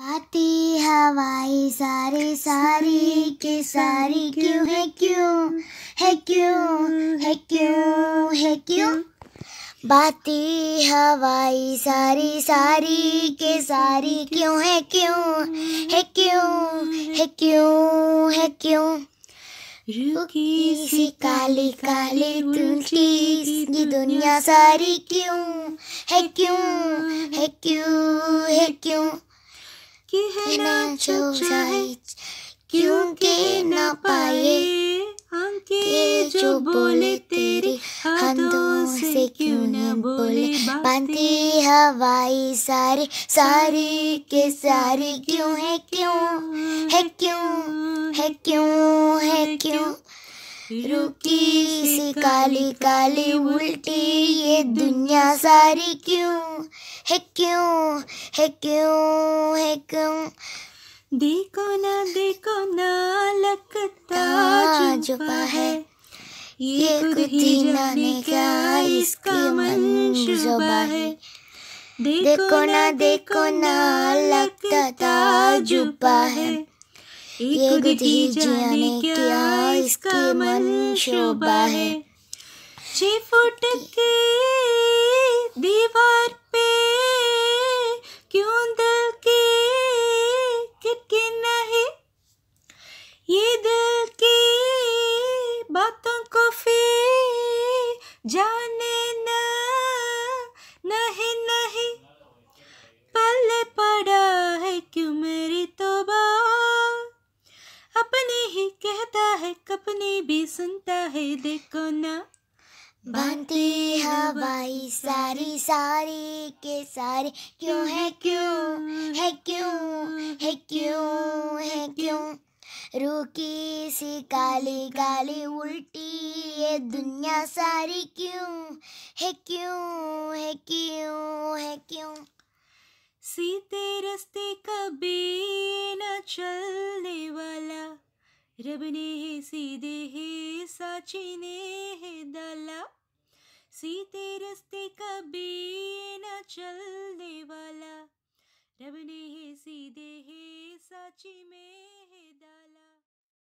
भाती हवाई सारी सारी के सारी क्यों है क्यों है क्यों है क्यों है क्यों बाती हवाई सारी सारी के सारी क्यों है क्यों है क्यों है क्यों है क्यों रुकी सी काली काली टूटी ये दुनिया सारी क्यों है क्यों है क्यों है क्यों कहना जो चाहे क्योंकि ना पाए आंखें जो बोले तेरे हाथों से क्यों न बोले बांधे हवाई सारे सारे के सारे क्यों है क्यों है क्यों है क्यों है क्यों रुकी सी काली काली उल्टी ये दुनिया सारी क्यों है क्यों है क्यों है क्यों देखो ना देखो ना लगता जुबा है ये खुद ही जाने क्या इसका मंशुबा है देखो ना देखो ना लगता ताजुबा है ये खुद जाने क्या इसका मंशुबा है छः फुट की दीवार बेवकूफी जाने ना नहीं नहीं पल पड़ा है क्यों मेरी तोबा अपने ही कहता है कपने भी सुनता है देखो ना बांती हवाई सारी सारी के सारे क्यों है क्यों है क्यों है क्यों रुकी सी काली काली उल्टी ये दुनिया सारी क्यों है क्यों है क्यों है क्यों सीते रस्ते कभी न चलने वाला रब ने है सीधे है साची ने है डाला सीते रस्ते कभी न चलने वाला रब ने है सीधे है साची में